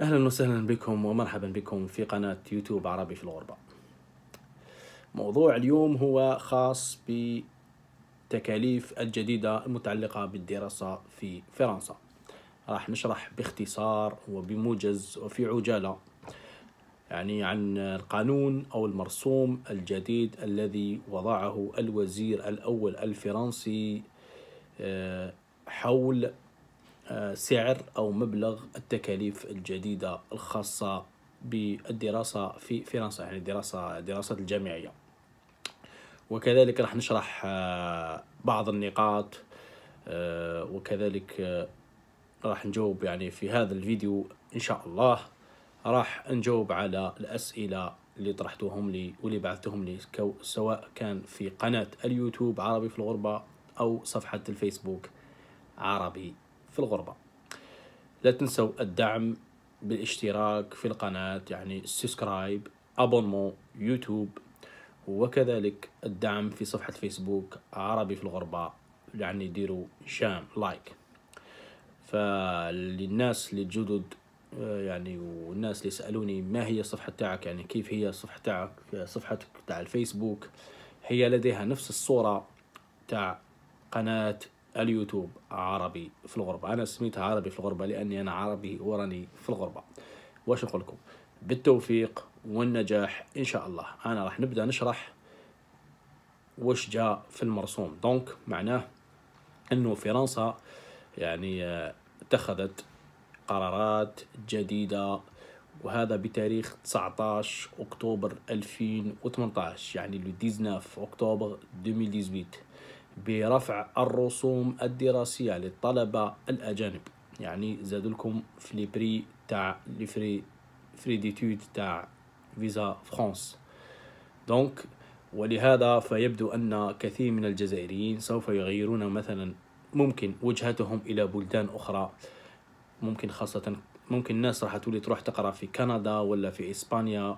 اهلا وسهلا بكم ومرحبا بكم في قناة يوتيوب عربي في الغربة موضوع اليوم هو خاص بتكاليف الجديدة المتعلقة بالدراسة في فرنسا راح نشرح باختصار وبموجز وفي عجالة يعني عن القانون أو المرسوم الجديد الذي وضعه الوزير الأول الفرنسي آه، حول سعر أو مبلغ التكاليف الجديدة الخاصة بالدراسة في فرنسا يعني الدراسة الدراسات الجامعية وكذلك راح نشرح آه، بعض النقاط آه، وكذلك آه، راح نجاوب يعني في هذا الفيديو إن شاء الله راح نجاوب على الأسئلة اللي طرحتوهم لي واللي بعثتهم لي سواء كان في قناة اليوتيوب عربي في الغربة أو صفحة الفيسبوك عربي في الغربة لا تنسوا الدعم بالاشتراك في القناة يعني سبسكرايب أبونمو يوتيوب وكذلك الدعم في صفحة فيسبوك عربي في الغربة يعني ديروا شام لايك فللناس الجدد آه، يعني والناس اللي سألوني ما هي الصفحة تاعك يعني كيف هي الصفحة تاعك صفحتك تاع الفيسبوك هي لديها نفس الصورة تاع قناة اليوتيوب عربي في الغربة أنا سميتها عربي في الغربة لأني أنا عربي وراني في الغربة واش نقول لكم بالتوفيق والنجاح إن شاء الله أنا راح نبدأ نشرح واش جاء في المرسوم دونك معناه أنه فرنسا يعني آه، اتخذت قرارات جديدة وهذا بتاريخ 19 أكتوبر 2018 يعني 19 أكتوبر 2018 برفع الرسوم الدراسية للطلبة الأجانب يعني زادوا لكم في لي تاع لفري فري تاع فيزا فرانس دونك ولهذا فيبدو أن كثير من الجزائريين سوف يغيرون مثلا ممكن وجهتهم إلى بلدان أخرى ممكن خاصة ممكن الناس راح تولي تروح تقرأ في كندا ولا في إسبانيا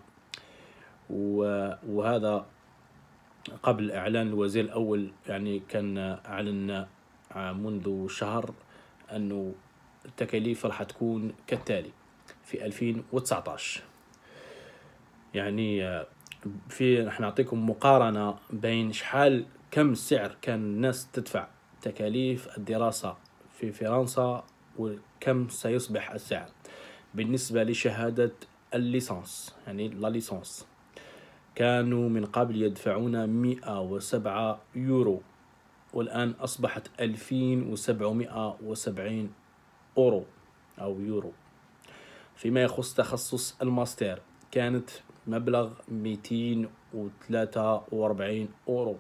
وهذا قبل إعلان الوزير الأول يعني كان أعلن منذ شهر أنه التكاليف راح تكون كالتالي في 2019 يعني في راح نعطيكم مقارنة بين شحال كم السعر كان الناس تدفع تكاليف الدراسة في فرنسا وكم سيصبح السعر بالنسبة لشهادة الليسانس يعني لا ليسانس كانوا من قبل يدفعون 107 يورو والآن أصبحت 2770 أورو أو يورو فيما يخص تخصص الماستر كانت مبلغ 243 أورو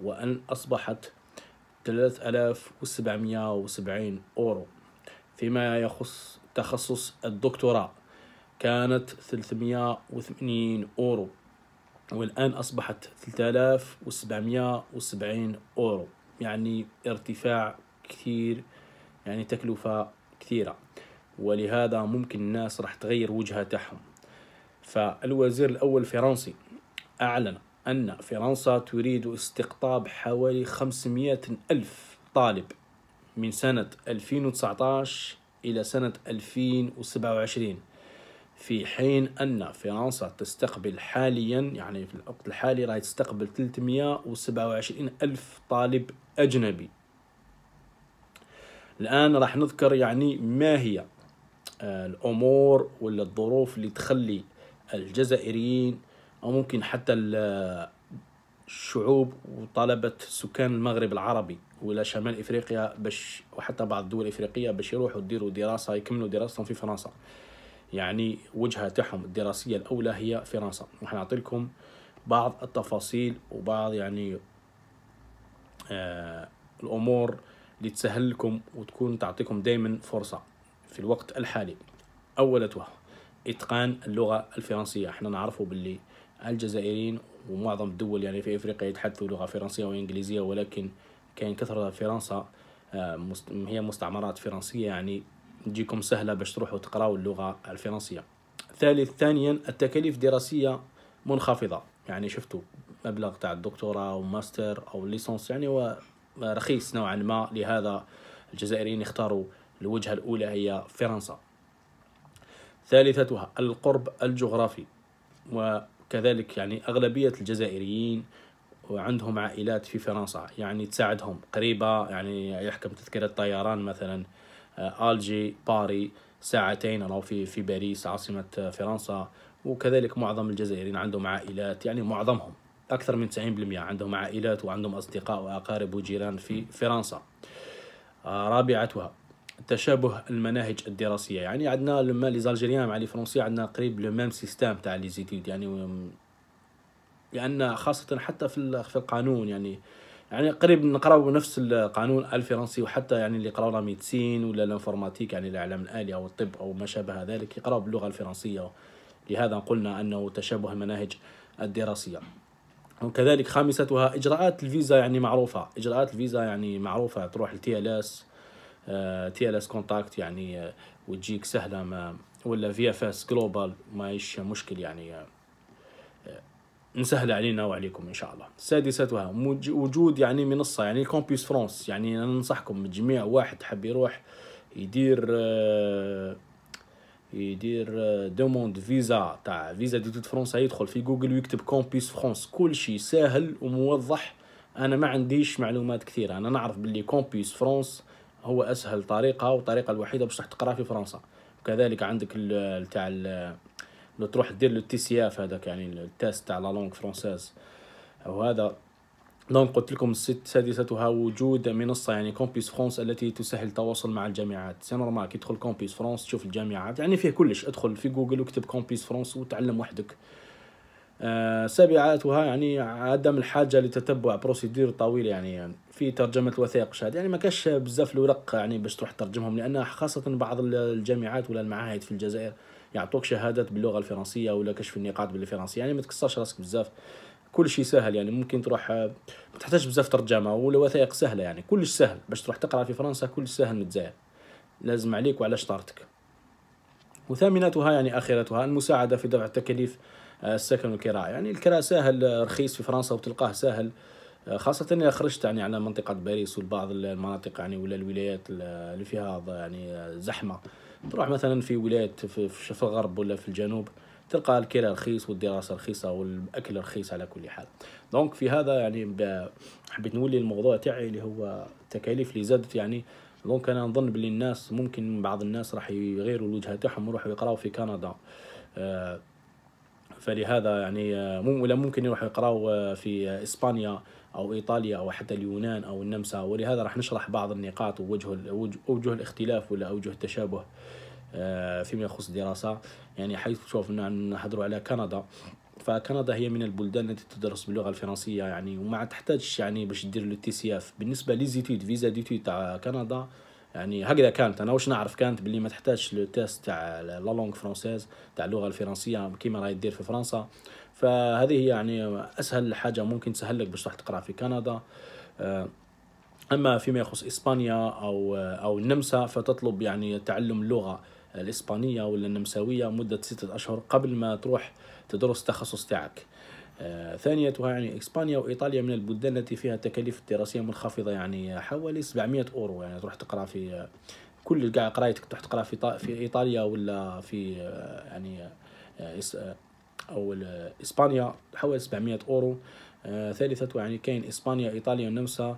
وأن أصبحت 3770 أورو فيما يخص تخصص الدكتوراه كانت 380 أورو والآن أصبحت 3770 أورو يعني ارتفاع كثير يعني تكلفة كثيرة ولهذا ممكن الناس راح تغير وجهة تاعهم فالوزير الأول الفرنسي أعلن أن فرنسا تريد استقطاب حوالي 500 ألف طالب من سنة 2019 إلى سنة 2027 في حين أن فرنسا تستقبل حاليا يعني في الوقت الحالي راهي تستقبل 327 ألف طالب أجنبي الآن راح نذكر يعني ما هي آه، الأمور ولا الظروف اللي تخلي الجزائريين أو ممكن حتى الشعوب آه، وطلبة سكان المغرب العربي ولا شمال إفريقيا باش وحتى بعض الدول الإفريقية باش يروحوا يديروا دراسة يكملوا دراستهم في فرنسا يعني وجهتهم الدراسية الأولى هي فرنسا وحنعطي لكم بعض التفاصيل وبعض يعني آه الأمور اللي تسهل لكم وتكون تعطيكم دايما فرصة في الوقت الحالي أولتها إتقان اللغة الفرنسية احنا نعرفه باللي الجزائريين ومعظم الدول يعني في افريقيا يتحدثوا لغه فرنسيه وانجليزيه ولكن كان كثره فرنسا آه، هي مستعمرات فرنسيه يعني تجيكم سهله باش تروحوا تقراوا اللغه الفرنسيه ثالث ثانيا التكاليف الدراسيه منخفضه يعني شفتوا مبلغ تاع الدكتوراه او ماستر او ليسونس يعني هو رخيص نوعا ما لهذا الجزائريين اختاروا الوجهه الاولى هي فرنسا ثالثتها القرب الجغرافي وكذلك يعني اغلبيه الجزائريين وعندهم عائلات في فرنسا يعني تساعدهم قريبة يعني يحكم تذكرة طيران مثلا آه، الجي باري ساعتين أو في في باريس عاصمة آه، فرنسا وكذلك معظم الجزائريين عندهم عائلات يعني معظمهم أكثر من 90% عندهم عائلات وعندهم أصدقاء وأقارب وجيران في فرنسا آه، رابعتها تشابه المناهج الدراسيه يعني عندنا لما لي مع لي فرونسي عندنا قريب لو ميم سيستام تاع لي يعني لان خاصه حتى في في القانون يعني يعني قريب نقراو نفس القانون الفرنسي وحتى يعني اللي قراو لا ميدسين ولا الانفورماتيك يعني الاعلام الالي او الطب او ما شابه ذلك يقراو باللغه الفرنسيه لهذا قلنا انه تشابه المناهج الدراسيه وكذلك خامستها اجراءات الفيزا يعني معروفه اجراءات الفيزا يعني معروفه تروح لتي ال اس تي ال اس كونتاكت يعني آه، وتجيك سهله ما ولا في اف اس جلوبال ماهيش مشكل يعني آه، نسهل علينا وعليكم ان شاء الله سادستها وجود يعني منصه يعني كومبيس فرونس يعني انا ننصحكم جميع واحد حاب يروح يدير آه، يدير دوموند آه، فيزا تاع فيزا دي توت فرونس يدخل في جوجل ويكتب كومبيس فرونس كل شيء ساهل وموضح انا ما عنديش معلومات كثيره انا نعرف باللي كومبيس فرونس هو اسهل طريقه والطريقه الوحيده باش تقرا في فرنسا وكذلك عندك تاع انه تروح دير لو تي سي اف هذاك يعني التيست تاع لا لونغ فرونسيز وهذا دونك قلت لكم الست سادستها وجود منصه يعني كومبيس فرونس التي تسهل التواصل مع الجامعات سي نورمال كي تدخل كومبيس فرونس تشوف الجامعات يعني فيه كلش ادخل في جوجل واكتب كومبيس فرونس وتعلم وحدك آه سابعتها يعني عدم الحاجة لتتبع بروسيدير طويل يعني في ترجمة وثائق شهادة يعني ما كاش بزاف الورق يعني باش تروح ترجمهم لأن خاصة بعض الجامعات ولا المعاهد في الجزائر يعطوك شهادات باللغه الفرنسيه ولا كشف النقاط بالفرنسيه يعني ما تكسرش راسك بزاف كل شيء سهل يعني ممكن تروح آه، ما تحتاج بزاف ترجمه ولا وثائق سهله يعني كلش سهل باش تروح تقرا في فرنسا كلش سهل متزايد لازم عليك وعلى شطارتك وثامنتها يعني اخرتها المساعده في دفع تكاليف آه، السكن والكراء يعني الكراء سهل آه، رخيص في فرنسا وتلقاه سهل خاصة إذا خرجت يعني على منطقة باريس والبعض المناطق يعني ولا الولايات اللي فيها يعني زحمة تروح مثلا في ولايات في, في الغرب ولا في الجنوب تلقى الكيرا رخيص والدراسه رخيصه والاكل رخيص على كل حال دونك في هذا يعني حبيت نولي الموضوع تاعي اللي هو التكاليف اللي زادت يعني دونك انا نظن باللي الناس ممكن بعض الناس راح يغيروا الوجهه تاعهم ويروحوا يقراو في كندا آه فلهذا يعني آه، ولا ممكن يروحوا يقراوا آه، في اسبانيا او ايطاليا او حتى اليونان او النمسا ولهذا راح نشرح بعض النقاط ووجه اوجه الاختلاف ولا اوجه التشابه آه، فيما يخص الدراسه يعني حيث شوفنا نحضروا على كندا فكندا هي من البلدان التي تدرس باللغه الفرنسيه يعني وما تحتاجش يعني باش دير لو تي سي اف بالنسبه لي زيتود فيزا ديتود تاع كندا يعني هكذا كانت انا واش نعرف كانت باللي ما تحتاجش لو تيست تاع لا لونغ فرونسيز تاع اللغه الفرنسيه كيما راهي دير في فرنسا فهذه هي يعني اسهل حاجه ممكن تسهل لك باش تروح تقرا في كندا آه، اما فيما يخص اسبانيا او آه، او النمسا فتطلب يعني تعلم اللغه الاسبانيه ولا النمساويه مده ستة اشهر قبل ما تروح تدرس التخصص تاعك آه، ثانيتها يعني اسبانيا وايطاليا من البلدان التي فيها التكاليف الدراسيه منخفضه يعني حوالي 700 اورو يعني تروح تقرا في كل كاع قرايتك تروح تقرا في في ايطاليا ولا في آه، يعني آه، او اسبانيا حوالي 700 اورو ثالثة يعني كاين اسبانيا ايطاليا ونمسا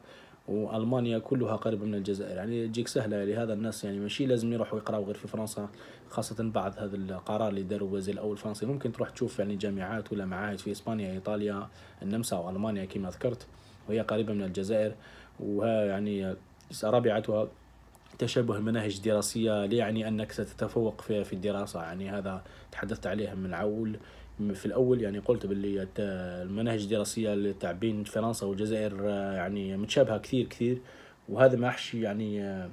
والمانيا كلها قريبه من الجزائر يعني تجيك سهله لهذا الناس يعني ماشي لازم يروحوا يقراوا غير في فرنسا خاصه بعد هذا القرار اللي داروا وزير الاول الفرنسي ممكن تروح تشوف يعني جامعات ولا معاهد في اسبانيا ايطاليا النمسا والمانيا كما ذكرت وهي قريبه من الجزائر وها يعني رابعتها تشابه المناهج الدراسية لا يعني أنك ستتفوق في, في الدراسة يعني هذا تحدثت عليه من عول في الأول يعني قلت باللي المناهج الدراسية تاع بين فرنسا والجزائر آه، يعني متشابهة كثير كثير وهذا ما راحش يعني آه،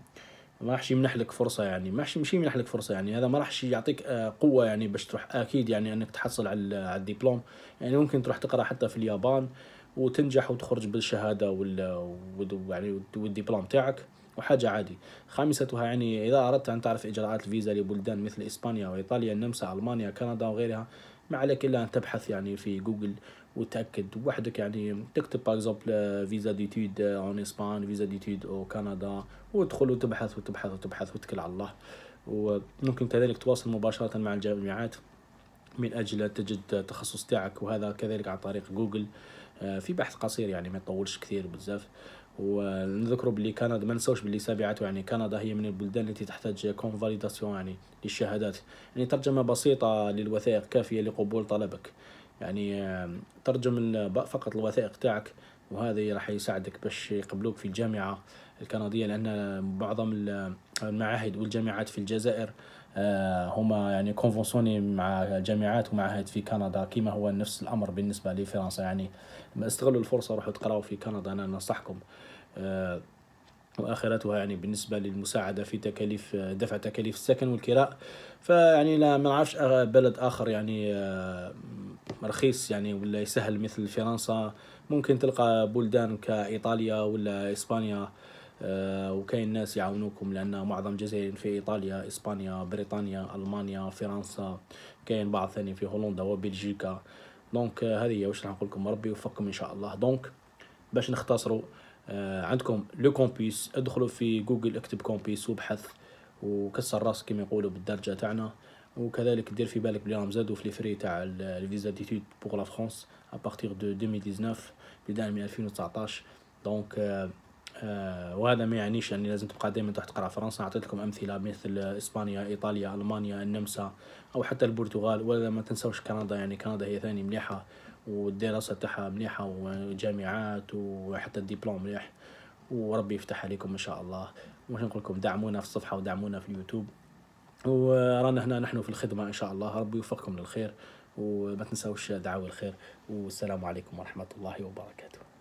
ما راحش يمنح لك فرصة يعني ما راحش مش يمنح لك فرصة يعني هذا ما راحش يعطيك آه، قوة يعني باش تروح أكيد يعني أنك تحصل على على الدبلوم يعني ممكن تروح تقرأ حتى في اليابان وتنجح وتخرج بالشهادة وال يعني والدبلوم تاعك وحاجة عادي خامستها يعني إذا أردت أن تعرف إجراءات الفيزا لبلدان مثل إسبانيا وإيطاليا النمسا ألمانيا كندا وغيرها ما عليك إلا أن تبحث يعني في جوجل وتأكد وحدك يعني تكتب باغ اكزومبل فيزا تيد اون اسبان فيزا تيد او كندا وتدخل وتبحث وتبحث وتبحث وتكل على الله وممكن كذلك تواصل مباشرة مع الجامعات من أجل تجد تخصص تاعك وهذا كذلك عن طريق جوجل آه، في بحث قصير يعني ما يطولش كثير بزاف ونذكروا باللي كندا ما نساوش باللي سابعته يعني كندا هي من البلدان التي تحتاج كونفاليداسيون يعني للشهادات يعني ترجمه بسيطه للوثائق كافيه لقبول طلبك يعني ترجم فقط الوثائق تاعك وهذا راح يساعدك باش يقبلوك في الجامعه الكنديه لان معظم المعاهد والجامعات في الجزائر آه، هما يعني كونفونسوني مع الجامعات ومعاهد في كندا كما هو نفس الامر بالنسبه لفرنسا يعني استغلوا الفرصه روحوا تقراوا في كندا انا ننصحكم آه، واخرتها يعني بالنسبه للمساعده في تكاليف آه، دفع تكاليف السكن والكراء فيعني لا ما نعرفش بلد اخر يعني رخيص يعني ولا يسهل مثل فرنسا ممكن تلقى بلدان كايطاليا ولا اسبانيا آه، وكاين ناس يعاونوكم لان معظم الجزائريين في ايطاليا اسبانيا بريطانيا المانيا فرنسا كاين بعض ثاني في هولندا وبلجيكا دونك آه، هذه هي واش نقول لكم ربي يوفقكم ان شاء الله دونك باش نختصروا آه، عندكم لو كومبيس ادخلوا في جوجل اكتب كومبيس وبحث وكسر راس كما يقولوا بالدرجه تاعنا وكذلك دير في بالك بلي راهم زادوا في لي فري تاع الفيزا ديتود بوغ لا ا بارتير دو 2019 بدايه من 2019 دونك آه، وهذا ما يعنيش أني لازم تبقى دائما تحت قرع فرنسا أعطيت لكم أمثلة مثل إسبانيا إيطاليا ألمانيا النمسا أو حتى البرتغال ولا ما تنسوش كندا يعني كندا هي ثاني مليحة والدراسة تاعها مليحة وجامعات وحتى الدبلوم مليح وربي يفتح عليكم إن شاء الله واش نقول لكم دعمونا في الصفحة ودعمونا في اليوتيوب ورانا هنا نحن في الخدمة إن شاء الله ربي يوفقكم للخير وما تنسوش دعاوي الخير والسلام عليكم ورحمة الله وبركاته